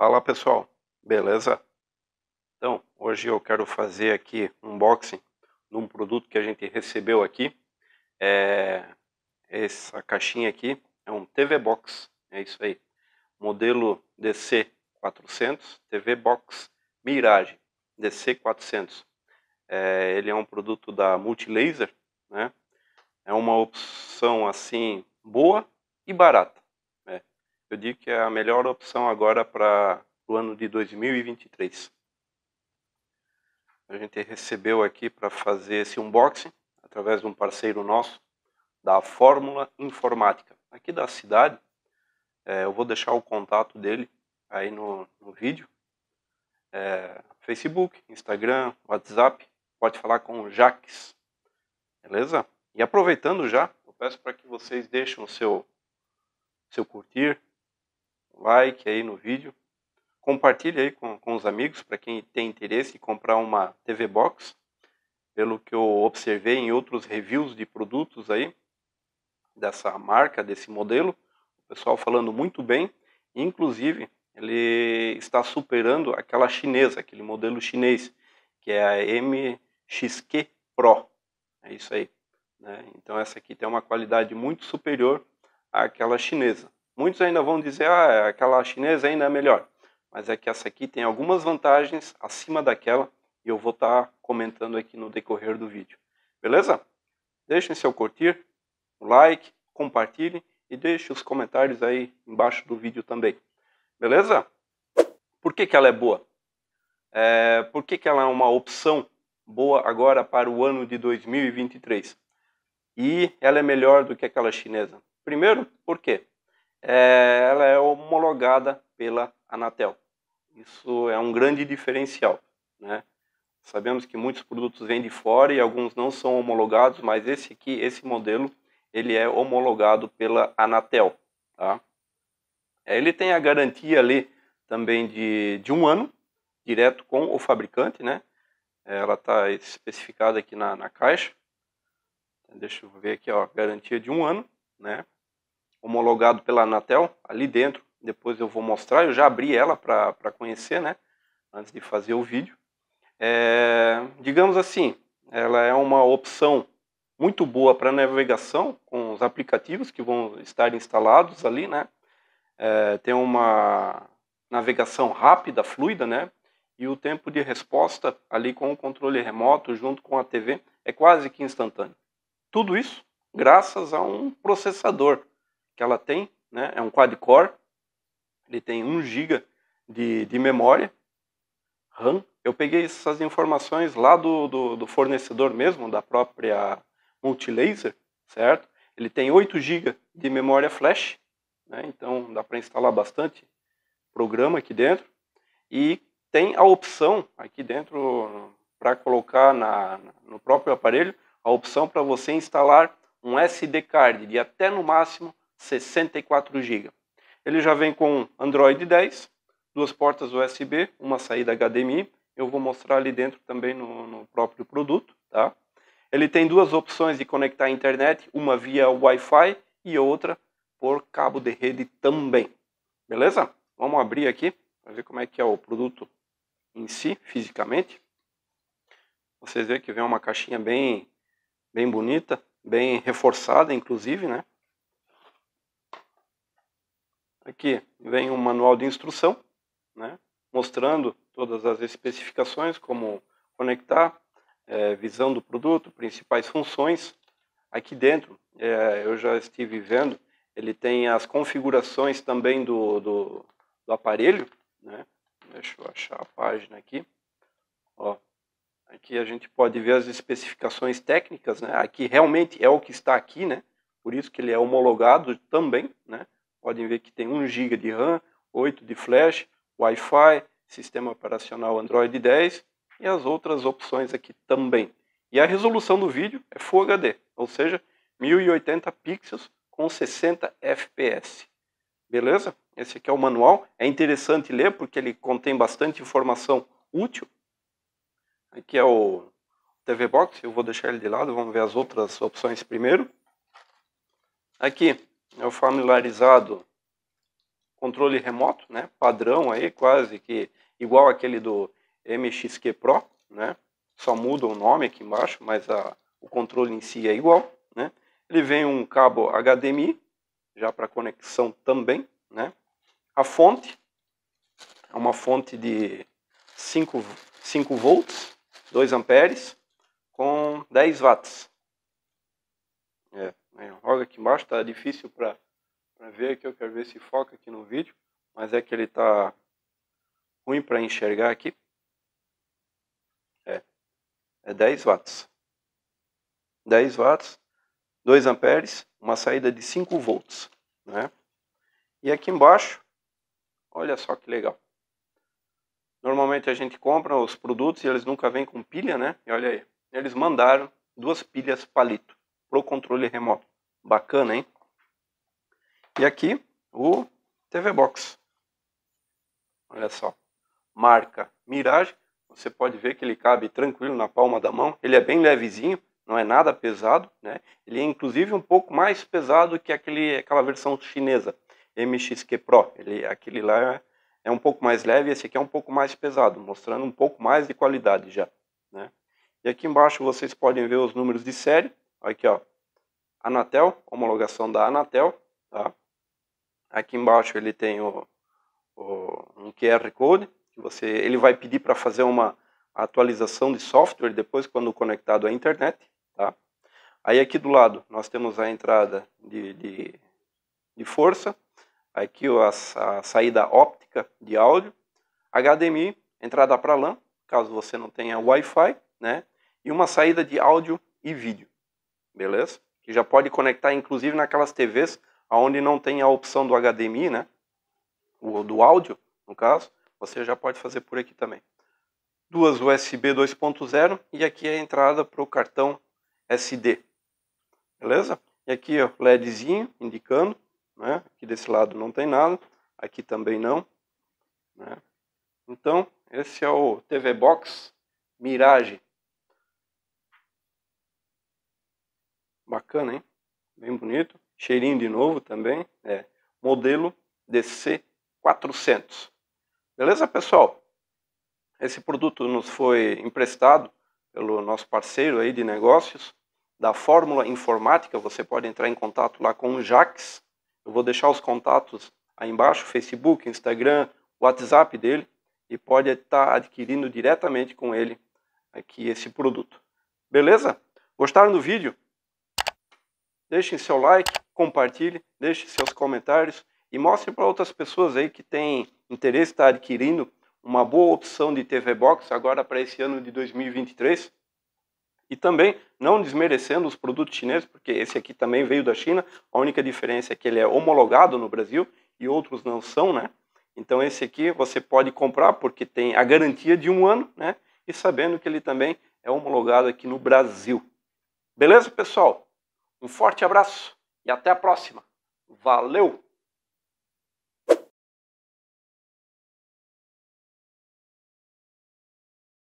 Fala pessoal, beleza? Então, hoje eu quero fazer aqui um unboxing de um produto que a gente recebeu aqui. É... Essa caixinha aqui é um TV Box, é isso aí. Modelo DC400, TV Box Mirage DC400. É... Ele é um produto da Multilaser, né? É uma opção assim boa e barata eu digo que é a melhor opção agora para o ano de 2023. A gente recebeu aqui para fazer esse unboxing através de um parceiro nosso da Fórmula Informática, aqui da cidade. É, eu vou deixar o contato dele aí no, no vídeo. É, Facebook, Instagram, WhatsApp, pode falar com o Jaques, beleza? E aproveitando já, eu peço para que vocês deixem o seu, seu curtir, like aí no vídeo, compartilhe aí com, com os amigos para quem tem interesse em comprar uma TV Box. Pelo que eu observei em outros reviews de produtos aí dessa marca, desse modelo, o pessoal falando muito bem, inclusive ele está superando aquela chinesa, aquele modelo chinês, que é a MXQ Pro. É isso aí. Né? Então essa aqui tem uma qualidade muito superior àquela chinesa. Muitos ainda vão dizer, ah, é, aquela chinesa ainda é melhor. Mas é que essa aqui tem algumas vantagens acima daquela e eu vou estar tá comentando aqui no decorrer do vídeo. Beleza? Deixem seu curtir, like, compartilhe e deixe os comentários aí embaixo do vídeo também. Beleza? Por que, que ela é boa? É, por que, que ela é uma opção boa agora para o ano de 2023? E ela é melhor do que aquela chinesa? Primeiro, por quê? é, ela é homologada pela Anatel. Isso é um grande diferencial. Né? Sabemos que muitos produtos vêm de fora e alguns não são homologados, mas esse aqui, esse modelo, ele é homologado pela Anatel. Tá? É, ele tem a garantia ali também de, de um ano, direto com o fabricante, né? É, ela está especificada aqui na, na caixa. Deixa eu ver aqui, ó, garantia de um ano, né? homologado pela Anatel, ali dentro. Depois eu vou mostrar, eu já abri ela para conhecer, né? Antes de fazer o vídeo. É, digamos assim, ela é uma opção muito boa para navegação com os aplicativos que vão estar instalados ali, né? É, tem uma navegação rápida, fluida, né? E o tempo de resposta ali com o controle remoto junto com a TV é quase que instantâneo. Tudo isso graças a um processador que ela tem, né? É um quad-core, ele tem 1 GB de, de memória, RAM. Eu peguei essas informações lá do, do, do fornecedor mesmo, da própria Multilaser, certo? Ele tem 8 GB de memória flash, né? então dá para instalar bastante programa aqui dentro. E tem a opção aqui dentro para colocar na, no próprio aparelho a opção para você instalar um SD card de até no máximo 64 GB. Ele já vem com Android 10, duas portas USB, uma saída HDMI. Eu vou mostrar ali dentro também no, no próprio produto, tá? Ele tem duas opções de conectar à internet, uma via Wi-Fi e outra por cabo de rede também. Beleza? Vamos abrir aqui para ver como é que é o produto em si, fisicamente. Vocês veem que vem uma caixinha bem, bem bonita, bem reforçada, inclusive, né? Aqui vem um manual de instrução, né, mostrando todas as especificações, como conectar, é, visão do produto, principais funções. Aqui dentro, é, eu já estive vendo, ele tem as configurações também do, do, do aparelho. Né? Deixa eu achar a página aqui. Ó, aqui a gente pode ver as especificações técnicas. Né? Aqui realmente é o que está aqui, né? por isso que ele é homologado também. Né? podem ver que tem 1 GB de RAM, 8 de flash, Wi-Fi, sistema operacional Android 10 e as outras opções aqui também. E a resolução do vídeo é Full HD, ou seja, 1080 pixels com 60 fps. Beleza? Esse aqui é o manual. É interessante ler porque ele contém bastante informação útil. Aqui é o TV Box, eu vou deixar ele de lado, vamos ver as outras opções primeiro. Aqui é o familiarizado controle remoto, né? Padrão aí, quase que igual aquele do MXQ Pro, né? Só muda o nome aqui embaixo, mas a, o controle em si é igual, né? Ele vem um cabo HDMI, já para conexão também, né? A fonte é uma fonte de 5, 5 volts, 2 amperes, com 10 watts. É, né? aqui embaixo, tá difícil para ver aqui, eu quero ver se foca aqui no vídeo, mas é que ele tá ruim para enxergar aqui. É, é 10 watts. 10 watts, 2 amperes, uma saída de 5 volts, né? E aqui embaixo, olha só que legal. Normalmente a gente compra os produtos e eles nunca vêm com pilha, né? E olha aí, eles mandaram duas pilhas palito para o controle remoto. Bacana, hein? E aqui o TV Box. Olha só. Marca Mirage. Você pode ver que ele cabe tranquilo na palma da mão. Ele é bem levezinho, não é nada pesado. Né? Ele é inclusive um pouco mais pesado que aquele, aquela versão chinesa, MXQ Pro. Ele, aquele lá é, é um pouco mais leve, esse aqui é um pouco mais pesado, mostrando um pouco mais de qualidade já. Né? E aqui embaixo vocês podem ver os números de série. Aqui, ó, Anatel, homologação da Anatel, tá? Aqui embaixo ele tem o, o um QR Code, que você, ele vai pedir para fazer uma atualização de software depois quando conectado à internet, tá? Aí aqui do lado nós temos a entrada de, de, de força, aqui a, a saída óptica de áudio, HDMI, entrada para LAN, caso você não tenha Wi-Fi, né? E uma saída de áudio e vídeo beleza? Que já pode conectar inclusive naquelas TVs onde não tem a opção do HDMI, né? O, do áudio, no caso, você já pode fazer por aqui também. Duas USB 2.0 e aqui é a entrada para o cartão SD, beleza? E aqui ó, LEDzinho indicando, né? Aqui desse lado não tem nada, aqui também não, né? Então, esse é o TV Box Mirage Bacana, hein? Bem bonito. Cheirinho de novo também. É. Modelo DC400. Beleza, pessoal? Esse produto nos foi emprestado pelo nosso parceiro aí de negócios da Fórmula Informática. Você pode entrar em contato lá com o Jax. Eu vou deixar os contatos aí embaixo, Facebook, Instagram, WhatsApp dele e pode estar adquirindo diretamente com ele aqui esse produto. Beleza? Gostaram do vídeo? Deixem seu like, compartilhe, deixe seus comentários e mostre para outras pessoas aí que têm interesse, está adquirindo uma boa opção de TV Box agora para esse ano de 2023. E também não desmerecendo os produtos chineses, porque esse aqui também veio da China. A única diferença é que ele é homologado no Brasil e outros não são, né? Então esse aqui você pode comprar porque tem a garantia de um ano, né? E sabendo que ele também é homologado aqui no Brasil. Beleza, pessoal? Um forte abraço e até a próxima. Valeu!